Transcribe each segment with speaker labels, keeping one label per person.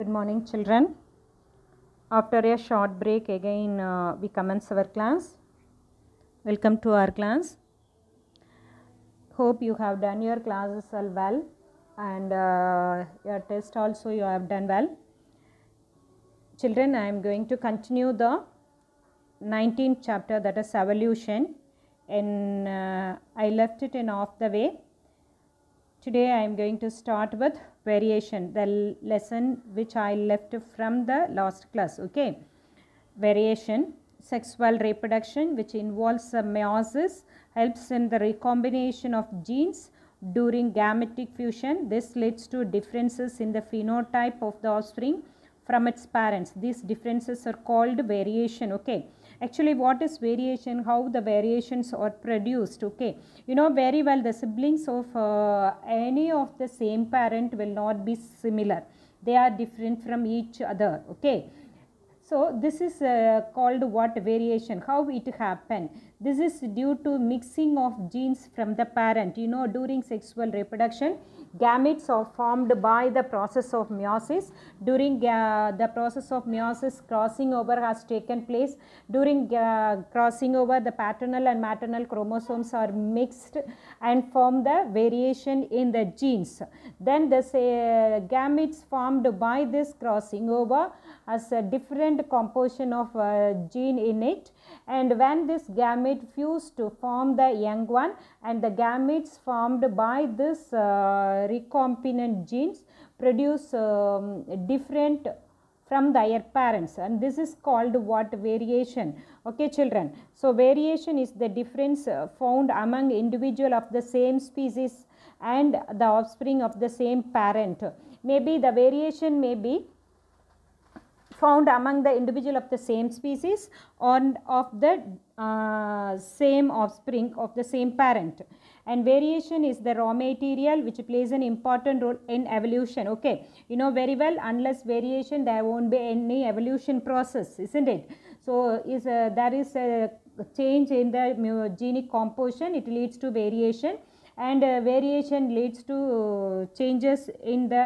Speaker 1: Good morning children. After a short break again uh, we commence our class. Welcome to our class. Hope you have done your classes all well and uh, your test also you have done well. Children I am going to continue the 19th chapter that is evolution and uh, I left it in off the way Today I am going to start with variation, the lesson which I left from the last class, okay. Variation, sexual reproduction which involves meiosis, helps in the recombination of genes during gametic fusion. This leads to differences in the phenotype of the offspring from its parents. These differences are called variation, okay actually what is variation how the variations are produced okay you know very well the siblings of uh, any of the same parent will not be similar they are different from each other okay so this is uh, called what variation how it happened this is due to mixing of genes from the parent. You know during sexual reproduction, gametes are formed by the process of meiosis. During uh, the process of meiosis, crossing over has taken place. During uh, crossing over, the paternal and maternal chromosomes are mixed and form the variation in the genes. Then the uh, gametes formed by this crossing over has a different composition of uh, gene in it and when this gamete fused to form the young one and the gametes formed by this uh, recombinant genes produce um, different from their parents and this is called what variation okay children so variation is the difference uh, found among individual of the same species and the offspring of the same parent maybe the variation may be found among the individual of the same species or of the uh, same offspring of the same parent and variation is the raw material which plays an important role in evolution okay you know very well unless variation there won't be any evolution process isn't it so is a, uh, there is a change in the genic composition it leads to variation and uh, variation leads to changes in the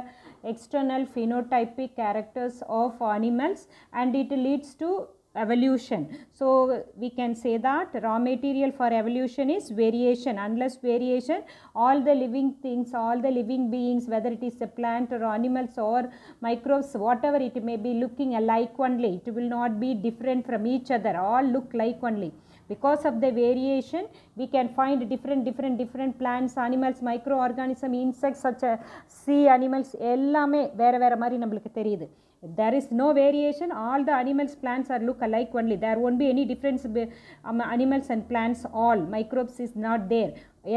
Speaker 1: external phenotypic characters of animals and it leads to evolution. So, we can say that raw material for evolution is variation. Unless variation, all the living things, all the living beings, whether it is a plant or animals or microbes, whatever it may be looking alike only, it will not be different from each other, all look like only. Because of the variation, we can find different, different, different plants, animals, microorganism, insects, such as sea animals, எல்லாமே வேறு வேறு மாதிரி நம்மளுக்கு தெரியுது there is no variation all the animals plants are look alike only there won't be any difference um, animals and plants all microbes is not there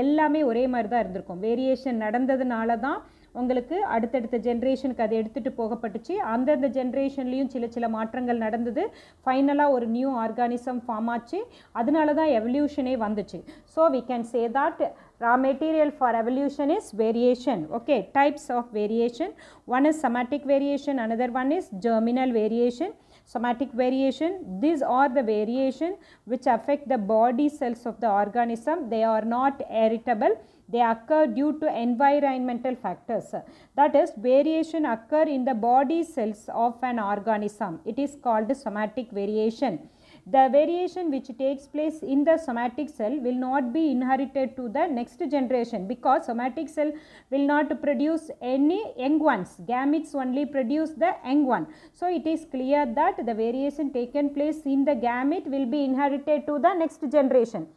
Speaker 1: எல்லாமே ஒரே மாதிரி தான் இருந்திருக்கும் வேரியேஷன் நடந்ததுனால தான் உங்களுக்கு அடுத்தடுத்த ஜென்ரேஷனுக்கு அது எடுத்துகிட்டு போகப்பட்டுச்சு அந்தந்த ஜென்ரேஷன்லேயும் சில சில மாற்றங்கள் நடந்தது ஃபைனலாக ஒரு நியூ ஆர்கானிசம் ஃபார்ம் ஆச்சு அதனால தான் எவல்யூஷனே வந்துச்சு so we can say that raw material for evolution is variation okay types of variation one is somatic variation another one is germinal variation somatic variation. These are the variation which affect the body cells of the organism. They are not heritable. They occur due to environmental factors. That is variation occur in the body cells of an organism. It is called somatic variation the variation which takes place in the somatic cell will not be inherited to the next generation because somatic cell will not produce any young ones. Gametes only produce the young one. So, it is clear that the variation taken place in the gamete will be inherited to the next generation.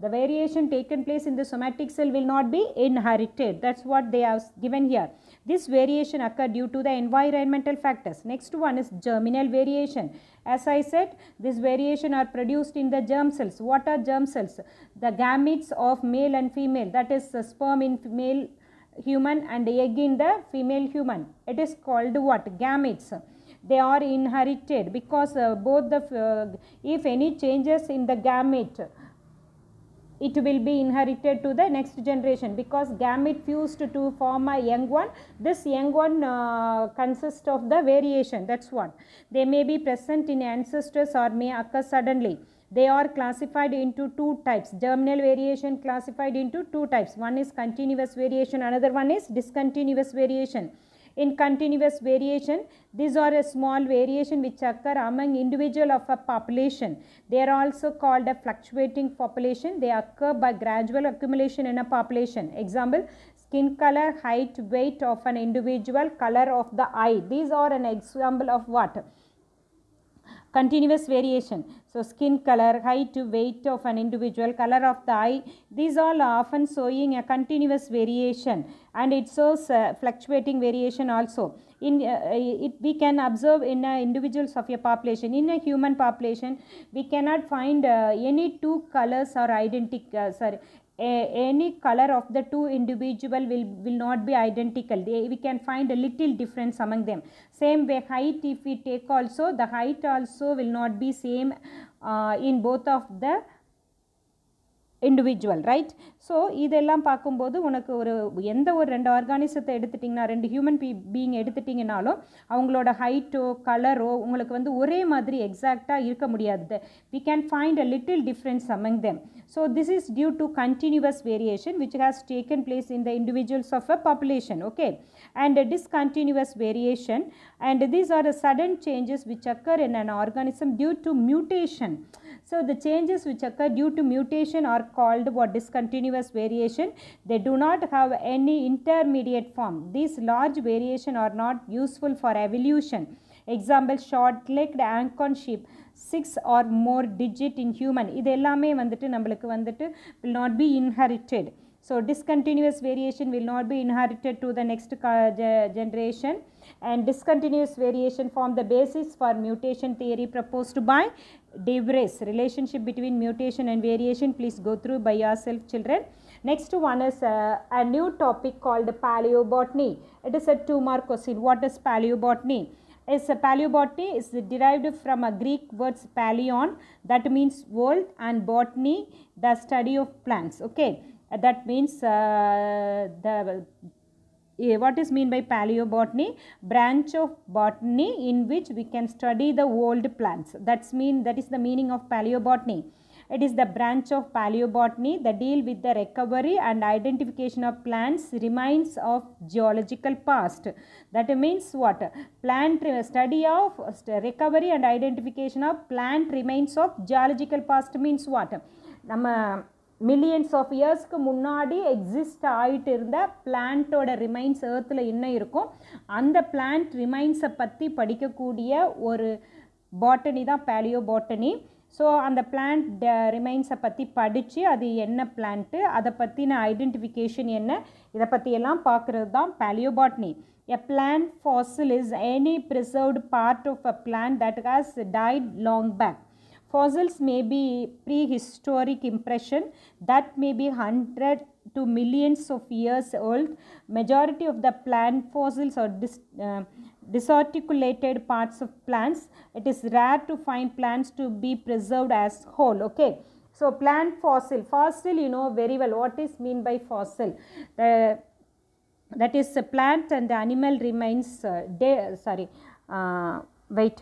Speaker 1: The variation taken place in the somatic cell will not be inherited. That is what they have given here. This variation occurred due to the environmental factors. Next one is germinal variation. As I said, this variation are produced in the germ cells. What are germ cells? The gametes of male and female, that is sperm in male human and egg in the female human. It is called what? Gametes they are inherited because uh, both the uh, if any changes in the gamete it will be inherited to the next generation because gamete fused to form a young one. This young one uh, consists of the variation that's one. They may be present in ancestors or may occur suddenly. They are classified into two types. Germinal variation classified into two types. One is continuous variation, another one is discontinuous variation in continuous variation. These are a small variation which occur among individual of a population. They are also called a fluctuating population. They occur by gradual accumulation in a population. Example, skin color, height, weight of an individual, color of the eye. These are an example of what? continuous variation. So skin color, height to weight of an individual, color of the eye, these all are often showing a continuous variation and it shows uh, fluctuating variation also. In, uh, it, we can observe in uh, individuals of a population. In a human population, we cannot find uh, any two colors are identical, uh, sorry, a, any color of the two individual will, will not be identical. They, we can find a little difference among them. Same way height if we take also the height also will not be same uh, in both of the individual right. So இதெல்லாம் பார்க்கும்போது உனக்கு ஒரு எந்த ஒரு ரெண்டு ஆர்கானிசத்தை எடுத்துட்டிங்கன்னா ரெண்டு human பீ being எடுத்துட்டிங்கனாலும் அவங்களோட ஹைட்டோ கலரோ உங்களுக்கு வந்து ஒரே மாதிரி எக்ஸாக்டாக இருக்க முடியாது we can find a little difference among them so this is due to continuous variation which has taken place in the individuals of a population okay and discontinuous variation and these are sudden changes which occur in an organism due to mutation so the changes which occur due to mutation are called what discontinue continuous variation. They do not have any intermediate form. These large variation are not useful for evolution. Example, short-legged ankon sheep, six or more digit in human. Idellame will not be inherited. So, discontinuous variation will not be inherited to the next generation and discontinuous variation form the basis for mutation theory proposed by debris relationship between mutation and variation please go through by yourself children next one is uh, a new topic called paleobotany it is a two mark question what is paleobotany is a uh, paleobotany is derived from a greek words paleon that means world and botany the study of plants okay that means uh, the what is mean by paleobotany branch of botany in which we can study the old plants that's mean that is the meaning of paleobotany it is the branch of paleobotany that deal with the recovery and identification of plants remains of geological past that means what plant study of recovery and identification of plant remains of geological past means what ನಮ್ಮ millions of இயர்ஸ்க்கு முன்னாடி exist ஆகிட்டு இருந்த பிளான்ட்டோட remains ஏர்த்தில் இன்னும் இருக்கும் அந்த plant ரிமைன்ஸை பற்றி படிக்கக்கூடிய ஒரு பாட்டனி தான் பேலியோ பாட்டனி ஸோ அந்த பிளான்ட் ரிமைன்ஸை பற்றி படித்து அது என்ன பிளான்ட்டு அதை பற்றின ஐடென்டிஃபிகேஷன் என்ன இதை பற்றியெல்லாம் பார்க்குறது தான் botany a plant fossil is any preserved part of a plant that has died long back Fossils may be prehistoric impression that may be 100 to millions of years old. Majority of the plant fossils are dis, uh, disarticulated parts of plants. It is rare to find plants to be preserved as whole. Okay. So, plant fossil. Fossil you know very well what is mean by fossil. The, that is a plant and the animal remains, uh, sorry, uh, wait,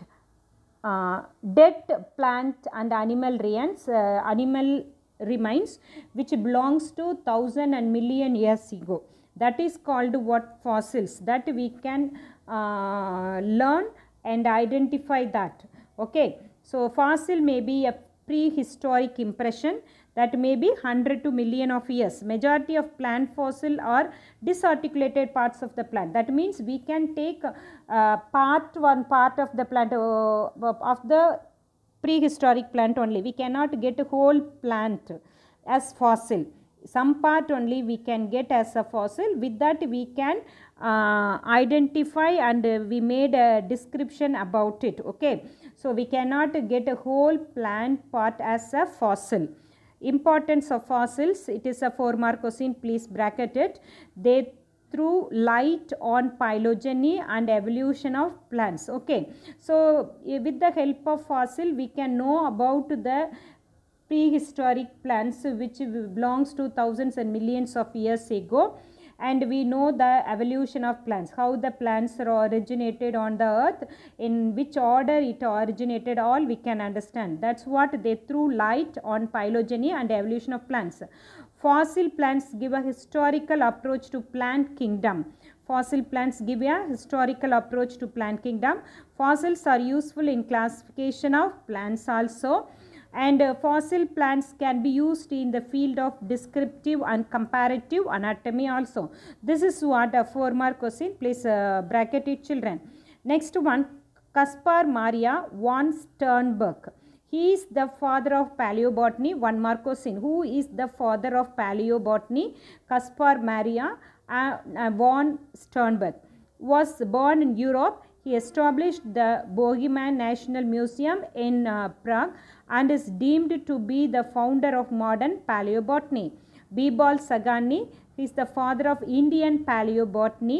Speaker 1: uh, dead plant and animal remains, uh, animal remains which belongs to thousand and million years ago. That is called what fossils that we can uh, learn and identify that. Okay. So, fossil may be a prehistoric impression that may be 100 to million of years. Majority of plant fossil are disarticulated parts of the plant. That means we can take uh, part one part of the plant uh, uh of the prehistoric plant only. We cannot get a whole plant as fossil. Some part only we can get as a fossil. With that we can uh, identify and uh, we made a description about it. Okay. So, we cannot get a whole plant part as a fossil. Importance of fossils, it is a 4 mark question, please bracket it. They threw light on phylogeny and evolution of plants okay so eh, with the help of fossil we can know about the prehistoric plants which belongs to thousands and millions of years ago and we know the evolution of plants how the plants originated on the earth in which order it originated all we can understand that's what they threw light on phylogeny and evolution of plants fossil plants give a historical approach to plant kingdom fossil plants give a historical approach to plant kingdom fossils are useful in classification of plants also and uh, fossil plants can be used in the field of descriptive and comparative anatomy also. This is what a four mark question, please uh, bracket it children. Next one, Kaspar Maria von Sternberg. He is the father of paleobotany, one mark question. Who is the father of paleobotany? Kaspar Maria uh, uh von Sternberg was born in Europe he established the Bohemian National Museum in uh, Prague and is deemed to be the founder of modern paleobotany. Bibal Sagani is the father of Indian paleobotany.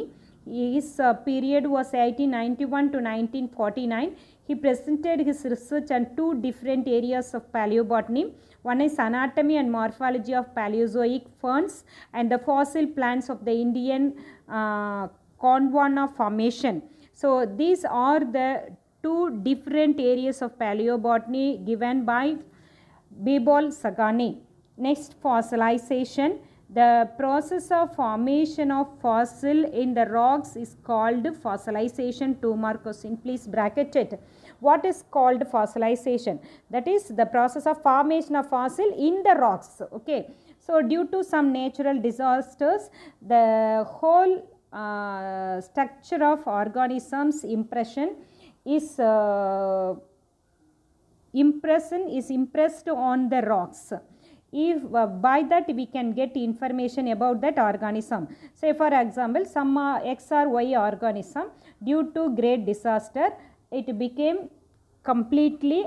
Speaker 1: His uh, period was 1891 to 1949. He presented his research on two different areas of paleobotany. One is anatomy and morphology of Paleozoic ferns and the fossil plants of the Indian uh, Gondwana formation. So, these are the two different areas of paleobotany given by Bebol Sagani. Next fossilization. The process of formation of fossil in the rocks is called fossilization. to mark question please bracket it. What is called fossilization? That is the process of formation of fossil in the rocks. Okay. So, due to some natural disasters, the whole uh, structure of organisms impression is uh, impression is impressed on the rocks if uh, by that we can get information about that organism say for example some uh, x or y organism due to great disaster it became completely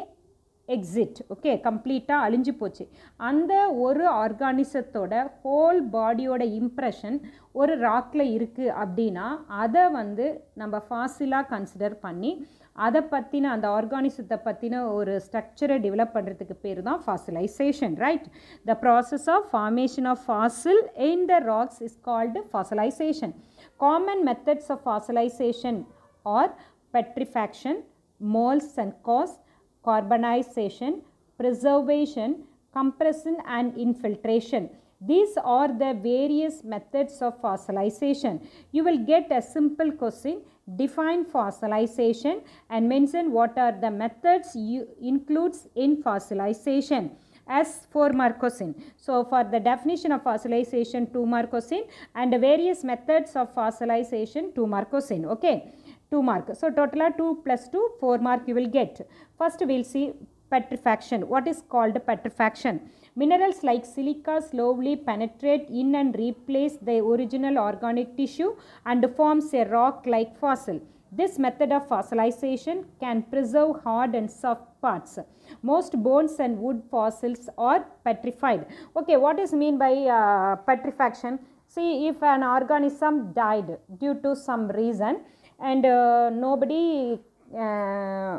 Speaker 1: extinct okay கம்ப்ளீட்டாக அழிஞ்சு போச்சு அந்த ஒரு ஆர்கானிசத்தோட whole பாடியோட impression ஒரு ராக்கில் இருக்குது அப்படின்னா அதை வந்து நம்ம ஃபாசிலாக கன்சிடர் பண்ணி அதை பற்றின அந்த ஆர்கானிசத்தை பற்றின ஒரு ஸ்ட்ரக்சரை டெவலப் பண்ணுறதுக்கு பேர் தான் fossilization right the process of formation of fossil in the rocks is called fossilization common methods of fossilization are petrifaction moulds and cast carbonization, preservation, compression and infiltration. These are the various methods of fossilization. You will get a simple question, define fossilization and mention what are the methods you includes in fossilization as 4 mark question. So, for the definition of fossilization 2 mark question and the various methods of fossilization 2 mark question. Okay. 2 mark. So, total are 2 plus 2, 4 mark you will get. First we will see petrifaction. What is called petrifaction? Minerals like silica slowly penetrate in and replace the original organic tissue and forms a rock-like fossil. This method of fossilization can preserve hard and soft parts. Most bones and wood fossils are petrified. Okay, what is mean by uh, petrifaction? See, if an organism died due to some reason, and uh, nobody uh,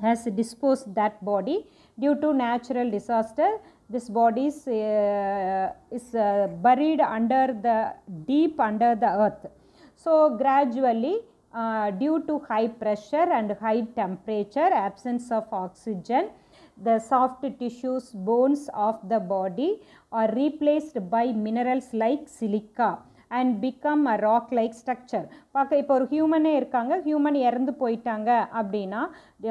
Speaker 1: has disposed that body due to natural disaster this body is, uh, is uh, buried under the deep under the earth so gradually uh, due to high pressure and high temperature absence of oxygen the soft tissues bones of the body are replaced by minerals like silica and become a rock like structure பார்க்க இப்போ ஒரு ஹியூமனே இருக்காங்க human இறந்து போயிட்டாங்க அப்படின்னா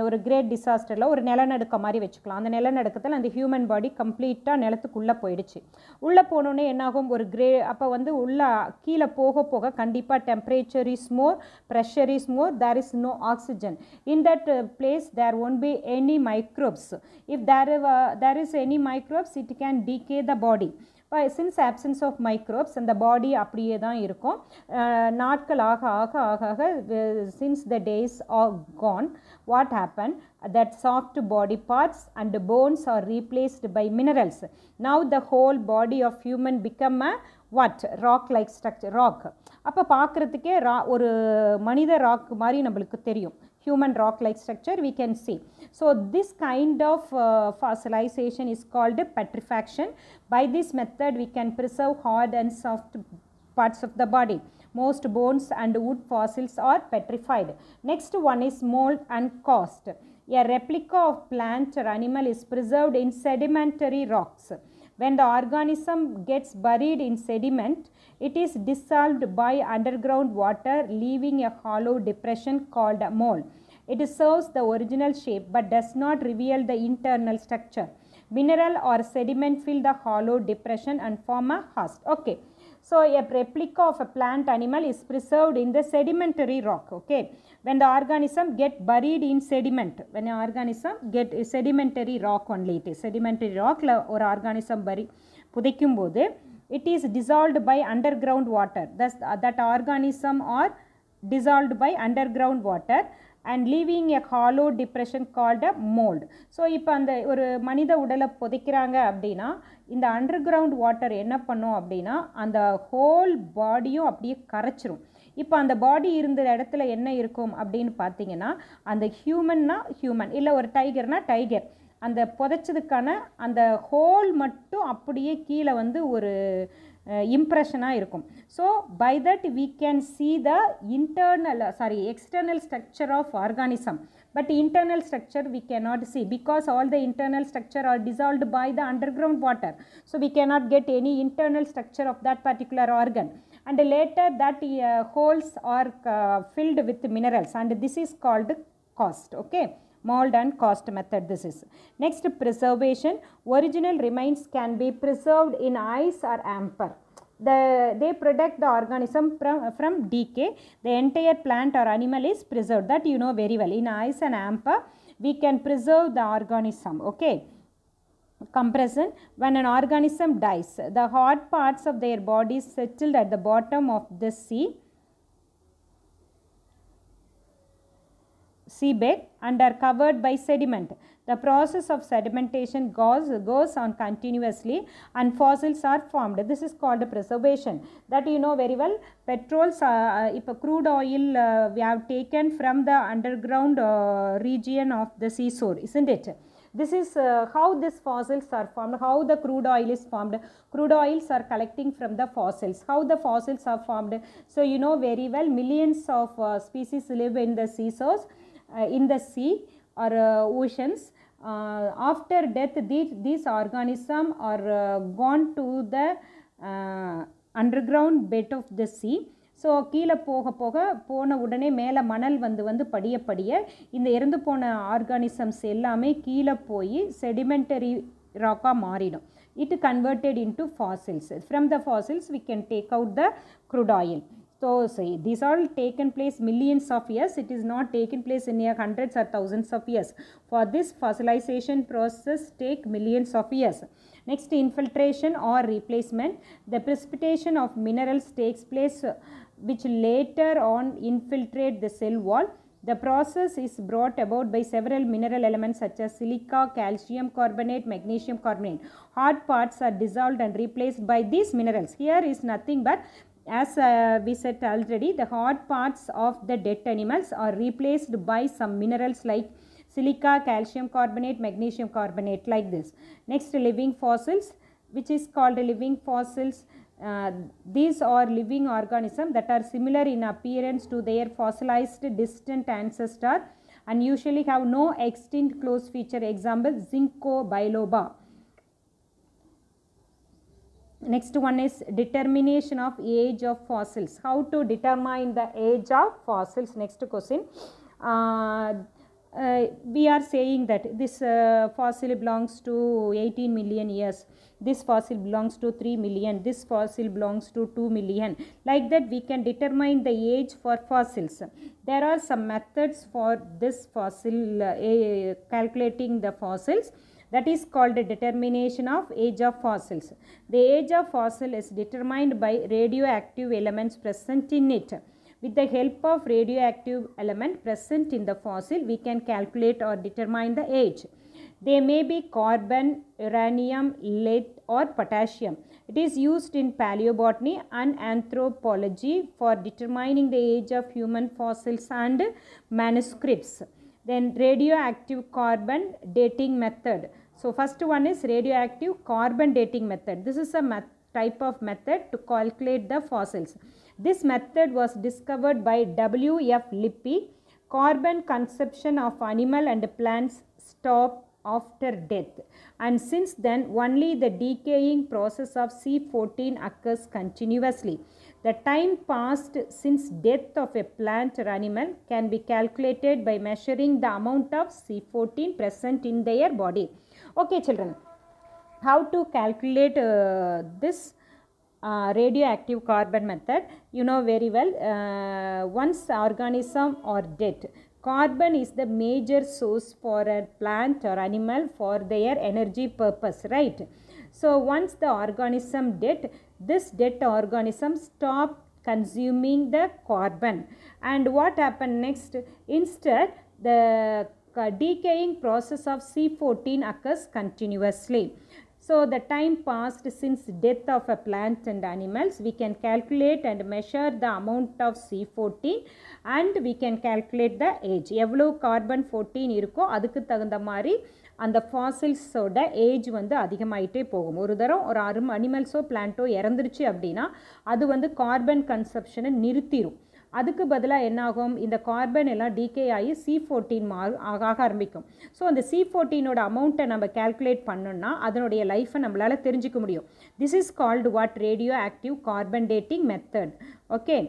Speaker 1: ஒரு great டிசாஸ்டரில் ஒரு நிலநடுக்கம் மாதிரி வச்சுக்கலாம் அந்த நிலநடுக்கத்தில் அந்த ஹியூமன் பாடி கம்ப்ளீட்டாக நிலத்துக்குள்ளே போயிடுச்சு உள்ளே போனோன்னே என்னாகும் ஒரு கிரே அப்போ வந்து உள்ளே கீழே போக போக கண்டிப்பாக temperature is more pressure is more there is no oxygen in that place there won't be any microbes if there there is any microbes it can decay the body since absence of microbes அந்த பாடி அப்படியே தான் இருக்கும் நாட்கள் ஆக ஆக ஆக ஆக since the days are gone what happen that soft body parts and bones are replaced by minerals now the whole body of human become a what rock like structure rock அப்போ பார்க்குறதுக்கே ரா ஒரு மனித ராக் மாதிரி நம்மளுக்கு தெரியும் human rock-like structure we can see. So, this kind of uh, fossilization is called petrifaction. By this method, we can preserve hard and soft parts of the body. Most bones and wood fossils are petrified. Next one is mold and cast. A replica of plant or animal is preserved in sedimentary rocks. When the organism gets buried in sediment, it is dissolved by underground water leaving a hollow depression called a mole. It serves the original shape but does not reveal the internal structure. Mineral or sediment fill the hollow depression and form a husk. Okay. So, a replica of a plant animal is preserved in the sedimentary rock. Okay. When the organism get buried in sediment, when an organism get sedimentary rock only it is. Sedimentary rock or organism bury புதைக்கும் போது it is dissolved by underground water Thus, uh, that organism are dissolved by underground water and leaving a hollow depression called a mould so இப்போ அந்த ஒரு மனித உடலை புதைக்கிறாங்க அப்படின்னா இந்த under underground water என்ன பண்ணும் அப்படின்னா அந்த ஹோல் பாடியும் அப்படியே கரைச்சிரும் இப்போ அந்த பாடி இருந்த இடத்துல என்ன இருக்கும் அப்படின்னு பார்த்தீங்கன்னா அந்த ஹியூமன்னா ஹியூமன் இல்லை ஒரு டைகர்னால் டைகர் அந்த புதைச்சதுக்கான அந்த ஹோல் மட்டும் அப்படியே கீழே வந்து ஒரு இம்ப்ரெஷனாக இருக்கும் so by that we can see the internal sorry external structure of organism but internal structure we cannot see because all the internal structure are dissolve by the underground water so we cannot get any internal structure of that particular organ and later that holes are filled with minerals and this is called cast okay mold and cost method this is. Next preservation, original remains can be preserved in ice or amber. The, they protect the organism from, from decay. The entire plant or animal is preserved that you know very well. In ice and amber, we can preserve the organism. Okay compression when an organism dies the hard parts of their bodies settled at the bottom of the sea seabed and are covered by sediment. The process of sedimentation goes, goes on continuously and fossils are formed. This is called preservation. That you know very well. Petrols, uh, uh if crude oil uh, we have taken from the underground uh, region of the seashore, isn't it? This is uh, how these fossils are formed, how the crude oil is formed. Crude oils are collecting from the fossils, how the fossils are formed. So, you know very well millions of uh, species live in the seashores Uh, in the sea or uh, oceans. Uh, after death, these, these organisms are gone to the ground bed of the sea so கீழே போக போக போன உடனே மேலே மணல் வந்து வந்து படிய படிய இந்த இறந்து போன ஆர்கானிசம்ஸ் எல்லாமே கீழே போய் செடிமெண்டரி ராக்காக மாறிடும் it converted into fossils from the fossils we can take out the crude oil So, see, these all taken place millions of years. It is not taken place in hundreds or thousands of years. For this fossilization process take millions of years. Next, infiltration or replacement. The precipitation of minerals takes place uh, which later on infiltrate the cell wall. The process is brought about by several mineral elements such as silica, calcium carbonate, magnesium carbonate. Hard parts are dissolved and replaced by these minerals. Here is nothing but as uh, we said already the hard parts of the dead animals are replaced by some minerals like silica, calcium carbonate, magnesium carbonate like this. Next living fossils which is called living fossils. Uh, these are living organisms that are similar in appearance to their fossilized distant ancestor and usually have no extinct close feature example zinco biloba next one is determination of age of fossils how to determine the age of fossils next question uh, uh, we are saying that this uh, fossil belongs to 18 million years this fossil belongs to 3 million this fossil belongs to 2 million like that we can determine the age for fossils there are some methods for this fossil uh, calculating the fossils that is called determination of age of fossils. The age of fossil is determined by radioactive elements present in it. With the help of radioactive element present in the fossil, we can calculate or determine the age. They may be carbon, uranium, lead or potassium. It is used in paleobotany and anthropology for determining the age of human fossils and manuscripts. Then radioactive carbon dating method. So first one is radioactive carbon dating method. This is a type of method to calculate the fossils. This method was discovered by W.F. Lippi. Carbon consumption of animal and plants stop after death and since then only the decaying process of C14 occurs continuously. The time passed since death of a plant or animal can be calculated by measuring the amount of C14 present in their body. Okay children, how to calculate uh, this uh, radioactive carbon method? You know very well, uh, once organism or dead, carbon is the major source for a plant or animal for their energy purpose, right? So once the organism dead, this dead organism stopped consuming the carbon and what happened next instead the decaying process of C14 occurs continuously. So, the time passed since death of a plant and animals, we can calculate and measure the amount of C14 and we can calculate the age. எவ்வளோ carbon 14 இருக்கோ அதுக்கு தகுந்த அந்த ஃபாசில்ஸோட age வந்து அதிகமாகிட்டே போகும் ஒரு தரம் ஒரு அரும் அனிமல்ஸோ பிளான்ட்டோ இறந்துருச்சு அப்படின்னா அது வந்து கார்பன் கன்சப்ஷனை நிறுத்திடும் அதுக்கு பதிலாக என்னாகும் இந்த கார்பன் எல்லாம் டீகே ஆகி சி ஃபோர்டீன் மா ஆக ஆரம்பிக்கும் ஸோ அந்த சி ஃபோர்டீனோட அமௌண்ட்டை நம்ம கேல்குலேட் பண்ணோம்னா அதனுடைய லைஃப்பை நம்மளால் தெரிஞ்சிக்க முடியும் this is called what radioactive carbon dating method okay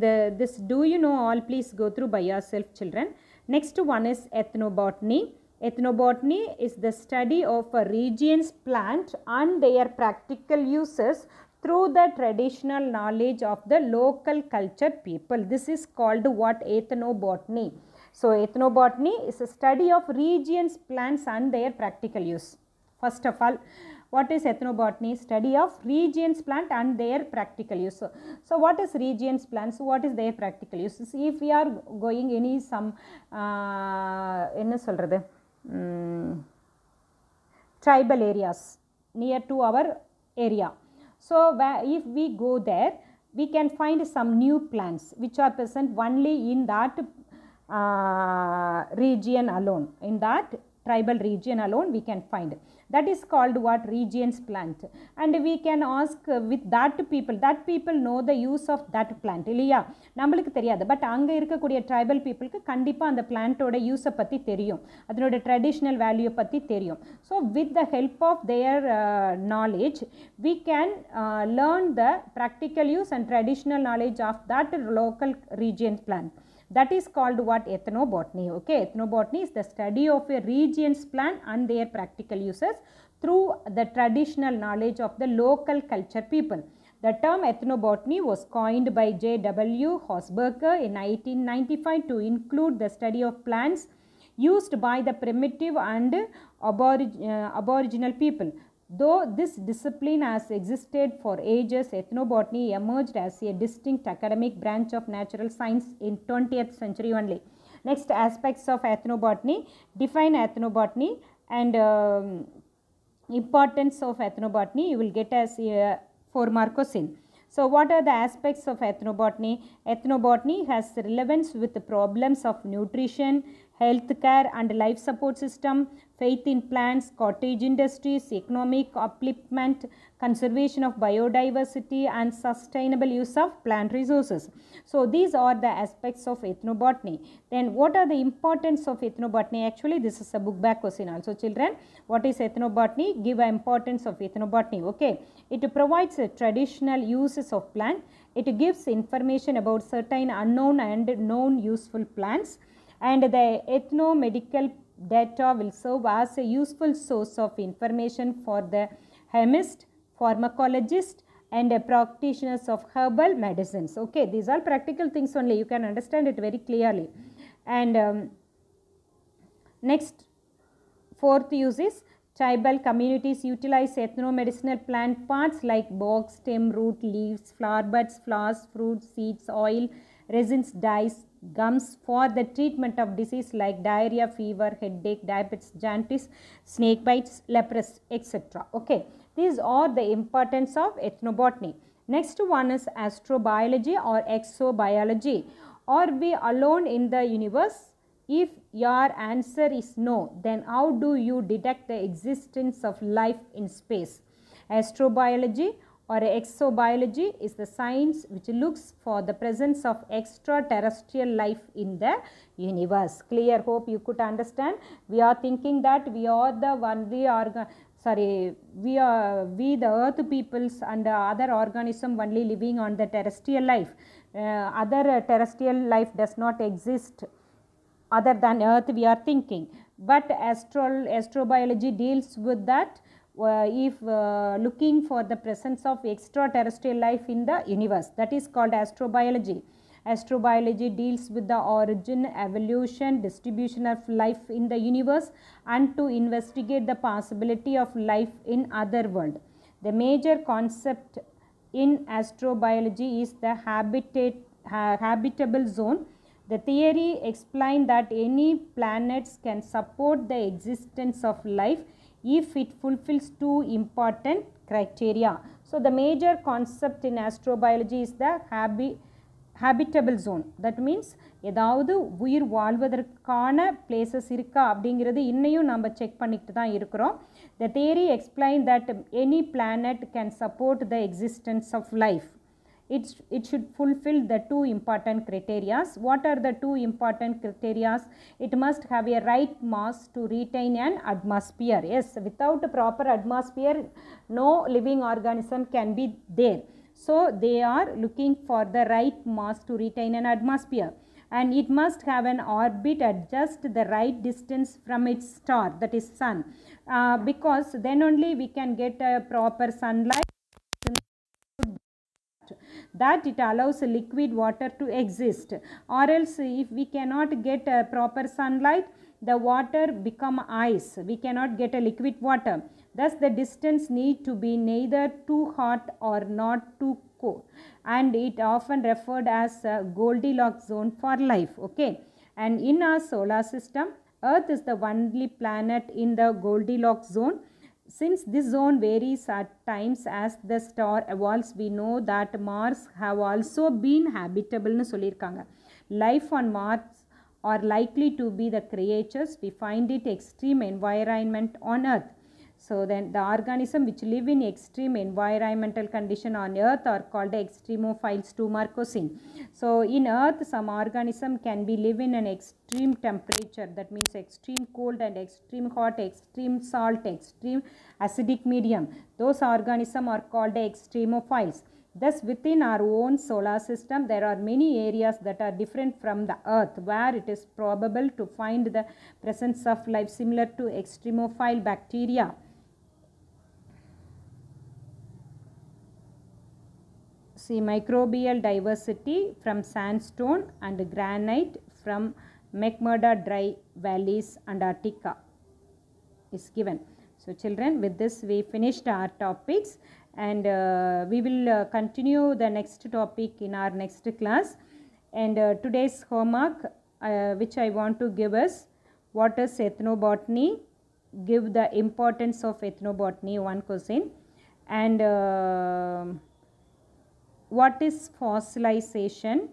Speaker 1: the, this do you know all please go through by yourself children. Next one is ethnobotany. Ethnobotany is the study of a region's plant and their practical uses through the traditional knowledge of the local culture people. This is called what ethnobotany. So, ethnobotany is a study of regions, plants and their practical use. First of all, what is ethnobotany? Study of regions plant and their practical use. So, what is regions plants? What is their practical use? If we are going any some, uh, என்ன சொல்கிறது? tribal areas near to our area. So, if we go there, we can find some new plants which are present only in that uh, region alone, in that tribal region alone we can find. that is called what regions plant and we can ask with that people that people know the use of that plant இல்லையா நம்மளுக்கு தெரியாது but அங்கே இருக்கக்கூடிய tribal பீப்புளுக்கு கண்டிப்பாக அந்த பிளான்ட்டோட யூஸை பற்றி தெரியும் அதனோட ட்ரெடிஷ்னல் வேல்யூ பற்றி தெரியும் so with the help of their knowledge we can learn the practical use and traditional knowledge of that local region plant That is called what ethnobotany. Okay, ethnobotany is the study of a region's plant and their practical uses through the traditional knowledge of the local culture people. The term ethnobotany was coined by J.W. Hosberger in 1995 to include the study of plants used by the primitive and aborig uh, aboriginal people. Though this discipline has existed for ages, ethnobotany emerged as a distinct academic branch of natural science in 20th century only. Next aspects of ethnobotany, define ethnobotany and um, importance of ethnobotany you will get as uh, for Marcosin. So, what are the aspects of ethnobotany? Ethnobotany has relevance with the problems of nutrition, healthcare and life support system, faith in plants, cottage industries, economic upliftment, conservation of biodiversity and sustainable use of plant resources. So these are the aspects of ethnobotany. Then what are the importance of ethnobotany? Actually this is a book back question also children. What is ethnobotany? Give importance of ethnobotany. Okay. It provides the traditional uses of plant. It gives information about certain unknown and known useful plants and the ethnomedical data will serve as a useful source of information for the chemist, pharmacologist and practitioners of herbal medicines. Okay, these are practical things only, you can understand it very clearly. And um, next, fourth use is tribal communities utilize ethnomedicinal plant parts like bark, stem, root, leaves, flower buds, flowers, fruits, seeds, oil, resins, dyes, gums for the treatment of disease like diarrhea, fever, headache, diabetes, jaundice, snake bites, leprosy, etc. Okay, these are the importance of ethnobotany. Next one is astrobiology or exobiology. Are we alone in the universe? If your answer is no, then how do you detect the existence of life in space? Astrobiology or exobiology is the science which looks for the presence of extraterrestrial life in the universe. Clear hope you could understand. We are thinking that we are the one we are sorry we are we the earth peoples and other organism only living on the terrestrial life. Uh, other terrestrial life does not exist other than earth we are thinking. But astro astrobiology deals with that uh, if uh, looking for the presence of extraterrestrial life in the universe that is called astrobiology. Astrobiology deals with the origin, evolution, distribution of life in the universe and to investigate the possibility of life in other world. The major concept in astrobiology is the habitat, uh, habitable zone. The theory explained that any planets can support the existence of life if it fulfills two important criteria. So, the major concept in astrobiology is the habi habitable zone that means ஏதாவது உயிர் வாழ்வதற்கான places இருக்கா அப்படிங்கிறது இன்னையும் நம்ம check பண்ணிக்கிட்டு தான் இருக்கிறோம் the theory explain that any planet can support the existence of life it, it should fulfill the two important criterias. What are the two important criterias? It must have a right mass to retain an atmosphere. Yes, without a proper atmosphere, no living organism can be there. So, they are looking for the right mass to retain an atmosphere and it must have an orbit at just the right distance from its star that is sun uh, because then only we can get a proper sunlight that it allows liquid water to exist or else if we cannot get proper sunlight the water become ice we cannot get a liquid water thus the distance need to be neither too hot or not too cold and it often referred as goldilocks zone for life okay and in our solar system earth is the only planet in the goldilocks zone since this zone varies at times as the star evolves, we know that Mars have also been habitable. Life on Mars are likely to be the creatures we find it extreme environment on Earth. So then the organism which live in extreme environmental condition on earth are called extremophiles to Marcosin. So in earth some organism can be live in an extreme temperature that means extreme cold and extreme hot, extreme salt, extreme acidic medium. Those organism are called extremophiles. Thus within our own solar system there are many areas that are different from the earth where it is probable to find the presence of life similar to extremophile bacteria. See microbial diversity from sandstone and granite from McMurdo Dry Valleys, Antarctica is given. So children with this we finished our topics and uh, we will uh, continue the next topic in our next class and uh, today's homework uh, which I want to give us what is ethnobotany give the importance of ethnobotany one question and uh, what is fossilization,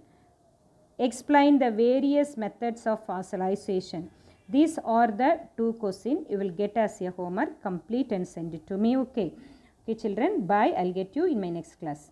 Speaker 1: explain the various methods of fossilization. These are the two questions you will get as a homework, complete and send it to me, okay. Okay children, bye, I will get you in my next class.